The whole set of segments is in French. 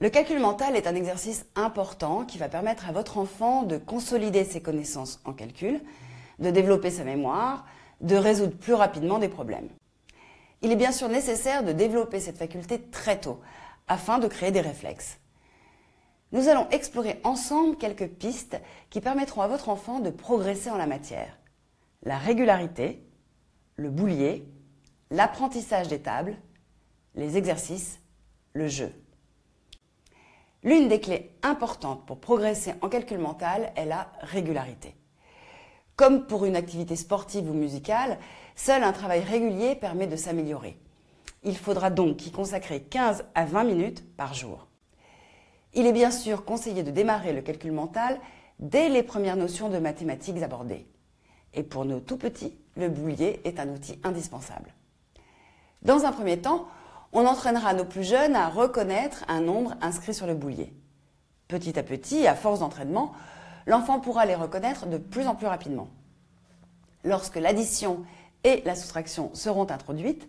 Le calcul mental est un exercice important qui va permettre à votre enfant de consolider ses connaissances en calcul, de développer sa mémoire, de résoudre plus rapidement des problèmes. Il est bien sûr nécessaire de développer cette faculté très tôt afin de créer des réflexes. Nous allons explorer ensemble quelques pistes qui permettront à votre enfant de progresser en la matière. La régularité, le boulier, l'apprentissage des tables, les exercices, le jeu. L'une des clés importantes pour progresser en calcul mental est la régularité. Comme pour une activité sportive ou musicale, seul un travail régulier permet de s'améliorer. Il faudra donc y consacrer 15 à 20 minutes par jour. Il est bien sûr conseillé de démarrer le calcul mental dès les premières notions de mathématiques abordées. Et pour nos tout petits, le boulier est un outil indispensable. Dans un premier temps, on entraînera nos plus jeunes à reconnaître un nombre inscrit sur le boulier. Petit à petit, à force d'entraînement, l'enfant pourra les reconnaître de plus en plus rapidement. Lorsque l'addition et la soustraction seront introduites,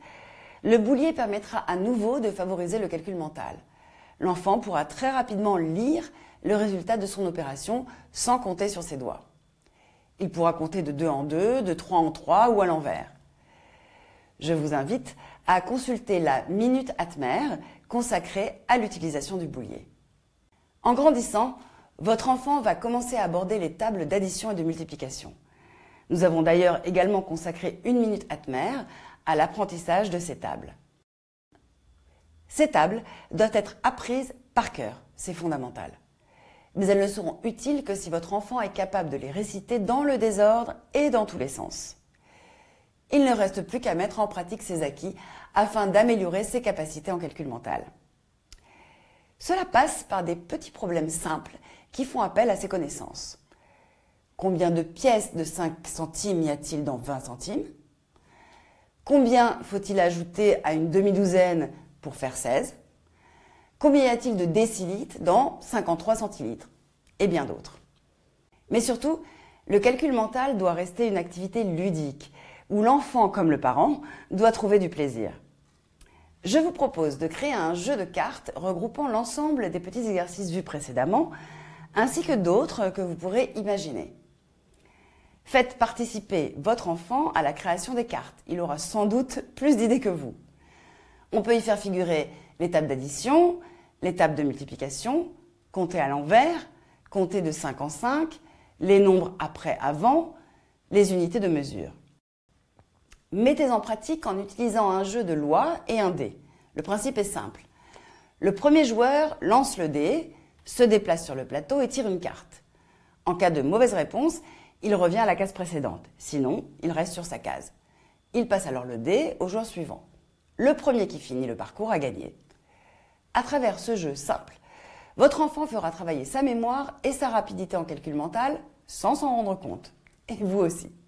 le boulier permettra à nouveau de favoriser le calcul mental. L'enfant pourra très rapidement lire le résultat de son opération sans compter sur ses doigts. Il pourra compter de 2 en 2, de 3 en 3 ou à l'envers je vous invite à consulter la Minute Atmer consacrée à l'utilisation du boulier. En grandissant, votre enfant va commencer à aborder les tables d'addition et de multiplication. Nous avons d'ailleurs également consacré une minute Atmer à l'apprentissage de ces tables. Ces tables doivent être apprises par cœur, c'est fondamental. Mais elles ne seront utiles que si votre enfant est capable de les réciter dans le désordre et dans tous les sens il ne reste plus qu'à mettre en pratique ses acquis afin d'améliorer ses capacités en calcul mental. Cela passe par des petits problèmes simples qui font appel à ses connaissances. Combien de pièces de 5 centimes y a-t-il dans 20 centimes Combien faut-il ajouter à une demi-douzaine pour faire 16 Combien y a-t-il de décilitres dans 53 centilitres Et bien d'autres. Mais surtout, le calcul mental doit rester une activité ludique où l'enfant, comme le parent, doit trouver du plaisir. Je vous propose de créer un jeu de cartes regroupant l'ensemble des petits exercices vus précédemment, ainsi que d'autres que vous pourrez imaginer. Faites participer votre enfant à la création des cartes. Il aura sans doute plus d'idées que vous. On peut y faire figurer l'étape d'addition, l'étape de multiplication, compter à l'envers, compter de 5 en 5, les nombres après avant, les unités de mesure. Mettez en pratique en utilisant un jeu de loi et un dé. Le principe est simple. Le premier joueur lance le dé, se déplace sur le plateau et tire une carte. En cas de mauvaise réponse, il revient à la case précédente. Sinon, il reste sur sa case. Il passe alors le dé au joueur suivant. Le premier qui finit le parcours a gagné. À travers ce jeu simple, votre enfant fera travailler sa mémoire et sa rapidité en calcul mental sans s'en rendre compte. Et vous aussi.